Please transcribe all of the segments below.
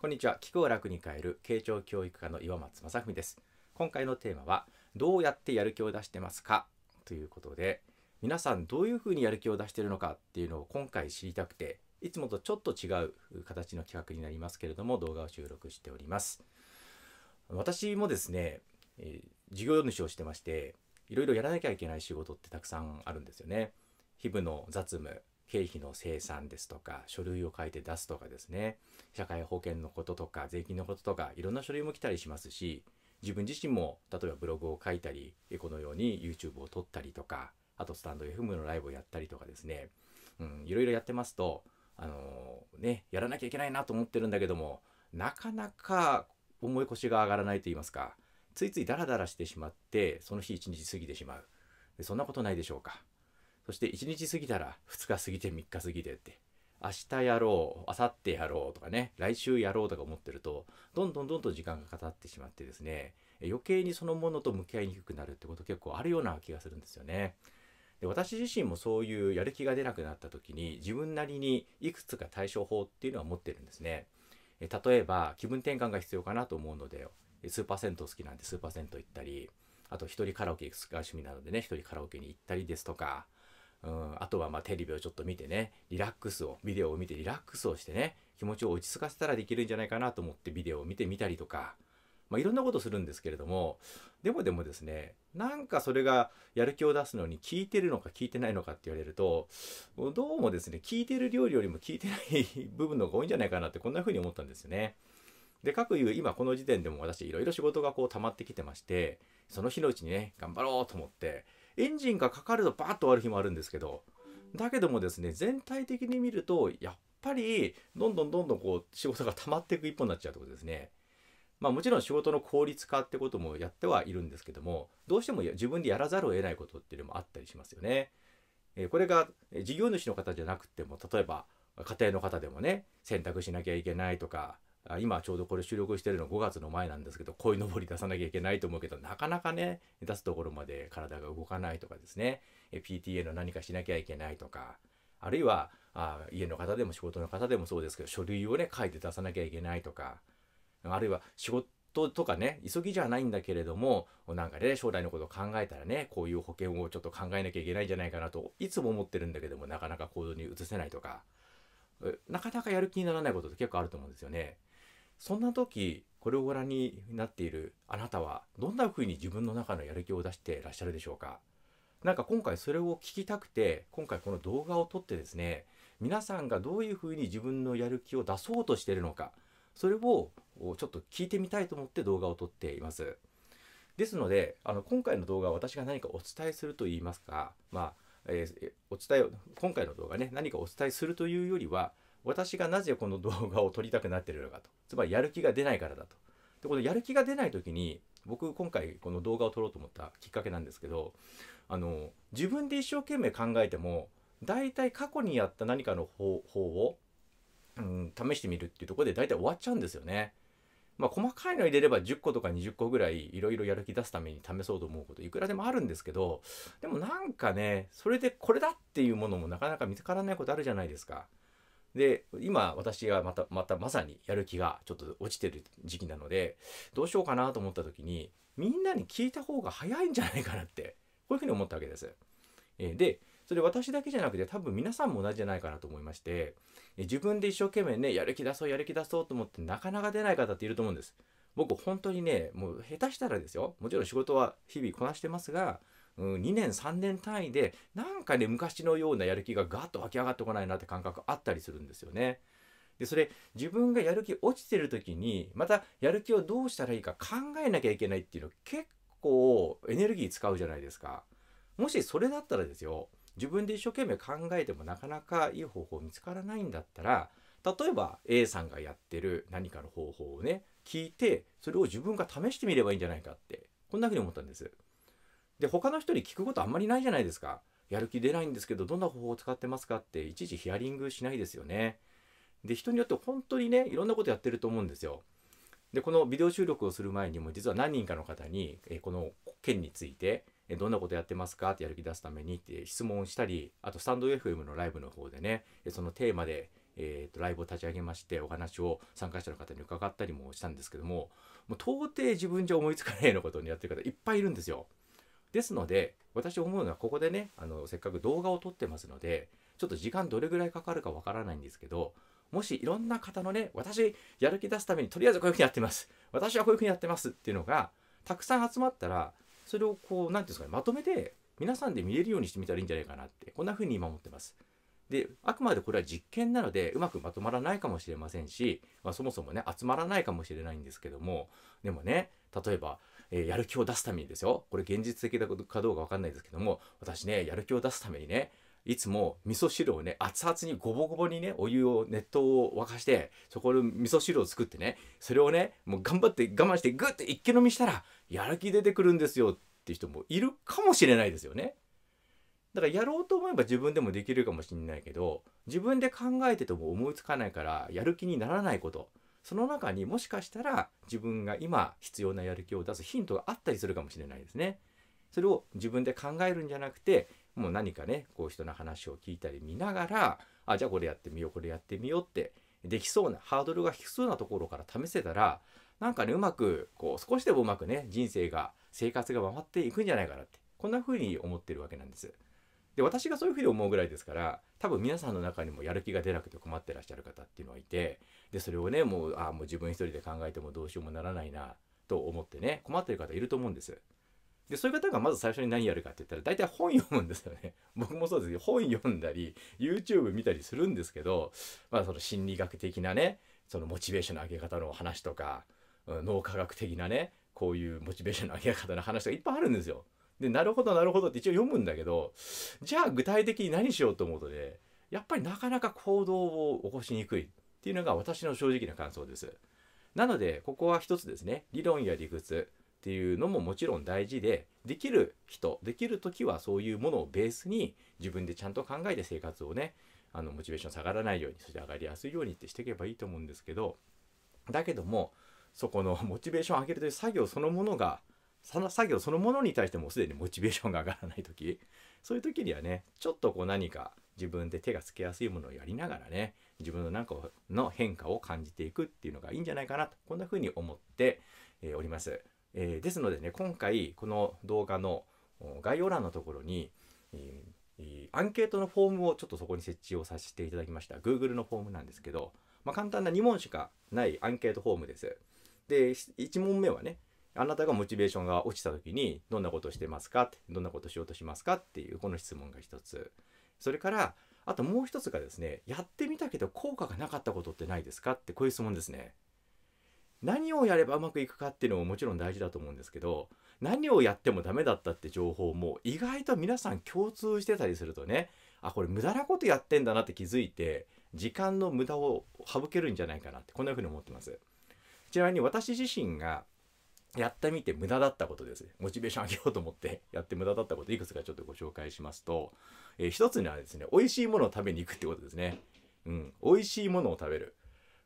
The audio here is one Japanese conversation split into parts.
こんにちはく候楽に変える慶長教育科の岩松正文です今回のテーマはどうやってやる気を出してますかということで皆さんどういうふうにやる気を出してるのかっていうのを今回知りたくていつもとちょっと違う形の企画になりますけれども動画を収録しております私もですね、えー、事業主をしてましていろいろやらなきゃいけない仕事ってたくさんあるんですよね日々の雑務経費の精算ですとか、書類を書いて出すとかですね、社会保険のこととか、税金のこととか、いろんな書類も来たりしますし、自分自身も、例えばブログを書いたり、このように YouTube を撮ったりとか、あとスタンド FM のライブをやったりとかですね、うん、いろいろやってますと、あのー、ね、やらなきゃいけないなと思ってるんだけども、なかなか思い腰が上がらないと言いますか、ついついダラダラしてしまって、その日一日過ぎてしまう。そんなことないでしょうか。そして1日過ぎたら2日過ぎて3日過ぎてって明日やろう、明後日やろうとかね、来週やろうとか思ってると、どんどんどんどん時間がかかってしまってですね、余計にそのものと向き合いにくくなるってこと結構あるような気がするんですよね。で私自身もそういうやる気が出なくなった時に自分なりにいくつか対処法っていうのは持ってるんですね。え例えば気分転換が必要かなと思うのでスーパー銭湯好きなんでスーパー銭湯行ったりあと一人カラオケが趣味なのでね一人カラオケに行ったりですとかうん、あとはまテレビをちょっと見てね、リラックスを、ビデオを見てリラックスをしてね、気持ちを落ち着かせたらできるんじゃないかなと思ってビデオを見てみたりとか、まあ、いろんなことするんですけれども、でもでもですね、なんかそれがやる気を出すのに効いてるのか効いてないのかって言われると、どうもですね、効いてる料理よりも効いてない部分の方が多いんじゃないかなってこんな風に思ったんですよね。で、各いう今この時点でも私いろいろ仕事がこう溜まってきてまして、その日のうちにね、頑張ろうと思って、エンジンがかかるとバーッと終わる日もあるんですけどだけどもですね全体的に見るとやっぱりどんどんどんどんこう仕事が溜まっていく一方になっちゃうってことですね。まあもちろん仕事の効率化ってこともやってはいるんですけどもどうしても自分でやらざるを得ないことっていうのもあったりしますよね。えこれが事業主の方じゃなくても例えば家庭の方でもね選択しなきゃいけないとか今ちょうどこれ収録してるの5月の前なんですけど、鯉のぼり出さなきゃいけないと思うけど、なかなかね、出すところまで体が動かないとかですね、PTA の何かしなきゃいけないとか、あるいはあ家の方でも仕事の方でもそうですけど、書類をね、書いて出さなきゃいけないとか、あるいは仕事とかね、急ぎじゃないんだけれども、なんかね、将来のことを考えたらね、こういう保険をちょっと考えなきゃいけないんじゃないかなと、いつも思ってるんだけども、なかなか行動に移せないとか、なかなかやる気にならないことって結構あると思うんですよね。そんな時これをご覧になっているあなたはどんな風に自分の中のやる気を出してらっしゃるでしょうかなんか今回それを聞きたくて今回この動画を撮ってですね皆さんがどういう風に自分のやる気を出そうとしているのかそれをちょっと聞いてみたいと思って動画を撮っていますですのであの今回の動画は私が何かお伝えするといいますかまあ、えー、お伝え今回の動画ね何かお伝えするというよりは私がなぜこの動画を撮りたくなってるのかと。つまりやる気が出ないからだと。で、このやる気が出ない時に、僕今回この動画を撮ろうと思ったきっかけなんですけど、あの、自分で一生懸命考えても、大体過去にやった何かの方法を、うん、試してみるっていうところで大体終わっちゃうんですよね。まあ、細かいの入れれば10個とか20個ぐらいいろいろやる気出すために試そうと思うこといくらでもあるんですけど、でもなんかね、それでこれだっていうものもなかなか見つからないことあるじゃないですか。で、今私がまた、またまさにやる気がちょっと落ちてる時期なので、どうしようかなと思った時に、みんなに聞いた方が早いんじゃないかなって、こういうふうに思ったわけです。えで、それ私だけじゃなくて多分皆さんも同じじゃないかなと思いまして、自分で一生懸命ね、やる気出そうやる気出そうと思ってなかなか出ない方っていると思うんです。僕本当にね、もう下手したらですよ。もちろん仕事は日々こなしてますが、うん、2年3年単位でなんかね昔のようなやる気がガッと湧き上がってこないなって感覚あったりするんですよね。でそれ自分がやる気落ちてる時にまたやる気をどうしたらいいか考えなきゃいけないっていうの結構エネルギー使うじゃないですか。もしそれだったらですよ自分で一生懸命考えてもなかなかいい方法見つからないんだったら例えば A さんがやってる何かの方法をね聞いてそれを自分が試してみればいいんじゃないかってこんなふうに思ったんです。で他の人に聞くことあんまりないじゃないですかやる気出ないんですけどどんな方法を使ってますかっていちいちヒアリングしないですよねで人によって本当にねいろんなことやってると思うんですよでこのビデオ収録をする前にも実は何人かの方にこの件についてどんなことやってますかってやる気出すためにって質問をしたりあとスタンド FM のライブの方でねそのテーマでえーと、ライブを立ち上げましてお話を参加者の方に伺ったりもしたんですけどももう到底自分じゃ思いつかないようなことにやってる方いっぱいいるんですよ。ですので私思うのはここでねあのせっかく動画を撮ってますのでちょっと時間どれぐらいかかるかわからないんですけどもしいろんな方のね私やる気出すためにとりあえずこういうふうにやってます私はこういうふうにやってますっていうのがたくさん集まったらそれをこう何ていうんですかねまとめて皆さんで見れるようにしてみたらいいんじゃないかなってこんなふうに今思ってます。であくまでこれは実験なのでうまくまとまらないかもしれませんし、まあ、そもそもね集まらないかもしれないんですけどもでもね例えばえー、やる気を出すためにですよこれ現実的かどうか分かんないですけども私ねやる気を出すためにねいつも味噌汁をね熱々にゴボゴボにねお湯を熱湯を沸かしてそこで味噌汁を作ってねそれをねもう頑張って我慢してグッて一気飲みしたらやる気出てくるんですよっていう人もいるかもしれないですよね。だからやろうと思えば自分でもできるかもしれないけど自分で考えてても思いつかないからやる気にならないことその中にもしかしたら自分が今必要なやる気を出すヒントがあったりするかもしれないですね。それを自分で考えるんじゃなくてもう何かねこう人の話を聞いたり見ながらあじゃあこれやってみようこれやってみようってできそうなハードルが低そうなところから試せたらなんかねうまくこう少しでもうまくね人生が生活が回っていくんじゃないかなってこんな風に思ってるわけなんです。で私がそういうふうに思うぐらいですから多分皆さんの中にもやる気が出なくて困ってらっしゃる方っていうのはいてでそれをねもうあもう自分一人で考えてもどうしようもならないなと思ってね困ってる方いると思うんです。でそういう方がまず最初に何やるかって言ったら大体本読むんですよね。僕もそうですけど本読んだり YouTube 見たりするんですけど、まあ、その心理学的なねそのモチベーションの上げ方の話とか脳科学的なねこういうモチベーションの上げ方の話とかいっぱいあるんですよ。でなるほどなるほどって一応読むんだけどじゃあ具体的に何しようと思うとねやっぱりなかなか行動を起こしにくいっていうのが私の正直な感想です。なのでここは一つですね理論や理屈っていうのももちろん大事でできる人できる時はそういうものをベースに自分でちゃんと考えて生活をねあのモチベーション下がらないようにそして上がりやすいようにってしていけばいいと思うんですけどだけどもそこのモチベーションを上げるという作業そのものがその作業そのものに対してもすでにモチベーションが上がらない時そういう時にはねちょっとこう何か自分で手がつけやすいものをやりながらね自分の何かの変化を感じていくっていうのがいいんじゃないかなとこんな風に思っております。えー、ですのでね今回この動画の概要欄のところに、えー、アンケートのフォームをちょっとそこに設置をさせていただきました Google のフォームなんですけど、まあ、簡単な2問しかないアンケートフォームです。で1問目はねあなたがモチベーションが落ちた時にどんなことをしてますかってどんなことをしようとしますかっていうこの質問が一つそれからあともう一つがですねやってみたけど効果がなかったことってないですかってこういう質問ですね何をやればうまくいくかっていうのももちろん大事だと思うんですけど何をやってもダメだったって情報も意外と皆さん共通してたりするとねあこれ無駄なことやってんだなって気づいて時間の無駄を省けるんじゃないかなってこんな風に思ってますちなみに私自身がやってみて無駄だったことですね。モチベーション上げようと思って やって無駄だったこといくつかちょっとご紹介しますと、えー、一つにはですね、美味しいものを食べに行くってことですね。うん、美味しいものを食べる。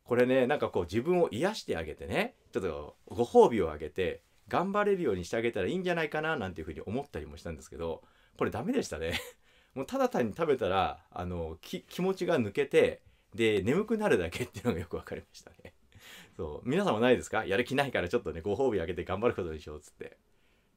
これね、なんかこう自分を癒してあげてね、ちょっとご褒美をあげて、頑張れるようにしてあげたらいいんじゃないかななんていうふうに思ったりもしたんですけど、これダメでしたね。もうただ単に食べたら、あの、気持ちが抜けて、で、眠くなるだけっていうのがよく分かりましたね。そう皆さんもないですかやる気ないからちょっとねご褒美あげて頑張ることにしようっつって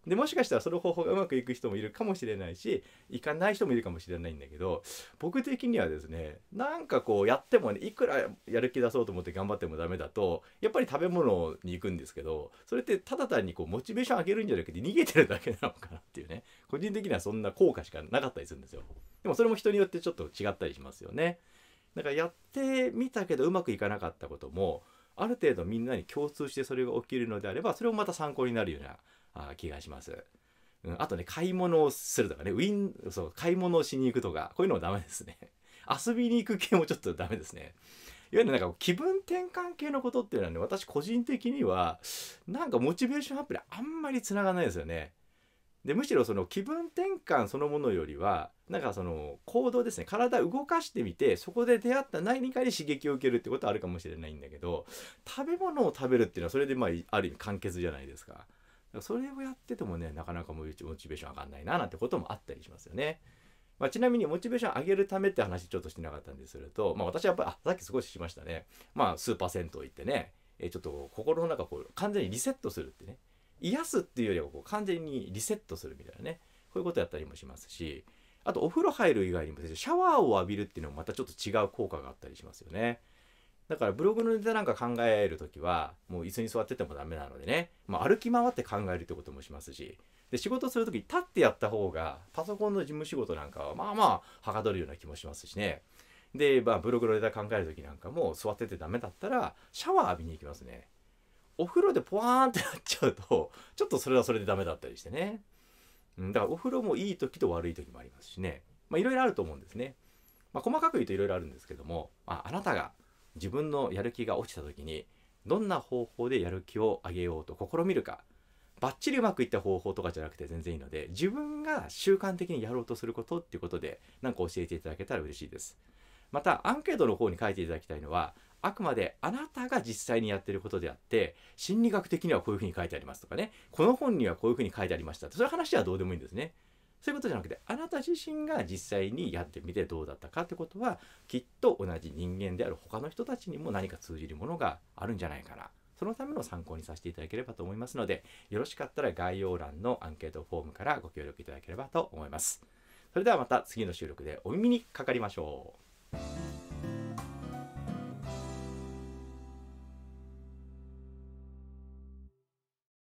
でもしかしたらその方法がうまくいく人もいるかもしれないしいかない人もいるかもしれないんだけど僕的にはですねなんかこうやってもねいくらやる気出そうと思って頑張ってもダメだとやっぱり食べ物に行くんですけどそれってただ単にこうモチベーション上げるんじゃなくて逃げてるだけなのかなっていうね個人的にはそんな効果しかなかったりするんですよでもそれも人によってちょっと違ったりしますよねだからやってみたけどうまくいかなかったこともある程度みんなに共通してそれが起きるのであればそれもまた参考になるようなあ気がします。うん、あとね買い物をするとかねウィンそう買い物をしに行くとかこういうのもダメですね 遊びに行く系もちょっとダメですねいわゆるなんか気分転換系のことっていうのはね私個人的にはなんかモチベーションアップであんまりつながないですよねでむしろその気分転換そのものよりはなんかその行動ですね体動かしてみてそこで出会った何かに刺激を受けるってことはあるかもしれないんだけど食べ物を食べるっていうのはそれでまあある意味完結じゃないですか。それをやっててもねなかなかモチベーション上がんないななんてこともあったりしますよね。まあ、ちなみにモチベーション上げるためって話ちょっとしてなかったんですると、まあ、私はやっぱりあさっき少ししましたねまあスーパー銭湯行ってねえちょっと心の中こう完全にリセットするってね癒すっていうよりはこう完全にリセットするみたいなねこういうことやったりもしますしあとお風呂入る以外にもシャワーを浴びるっていうのもまたちょっと違う効果があったりしますよねだからブログのネタなんか考える時はもう椅子に座っててもダメなのでね、まあ、歩き回って考えるってこともしますしで仕事する時立ってやった方がパソコンの事務仕事なんかはまあまあはかどるような気もしますしねで、まあ、ブログのネタ考える時なんかも座っててダメだったらシャワー浴びに行きますねお風呂でポワーンってなっちゃうとちょっとそれはそれでダメだったりしてね、うん、だからお風呂もいい時と悪い時もありますしねまいろいろあると思うんですね、まあ、細かく言うといろいろあるんですけども、まあ、あなたが自分のやる気が落ちた時にどんな方法でやる気を上げようと試みるかバッチリうまくいった方法とかじゃなくて全然いいので自分が習慣的にやろうとすることっていうことで何か教えていただけたら嬉しいですまたアンケートの方に書いていただきたいのはあくまであなたが実際にやってることであって心理学的にはこういうふうに書いてありますとかねこの本にはこういうふうに書いてありましたってそういう話はどうでもいいんですね。そういうことじゃなくてあなた自身が実際にやってみてどうだったかってことはきっと同じ人間である他の人たちにも何か通じるものがあるんじゃないかなそのための参考にさせていただければと思いますので、よろしかったら概要欄のアンケートフォームからご協力いただければと思います。それではまた次の収録でお耳にかかりましょう。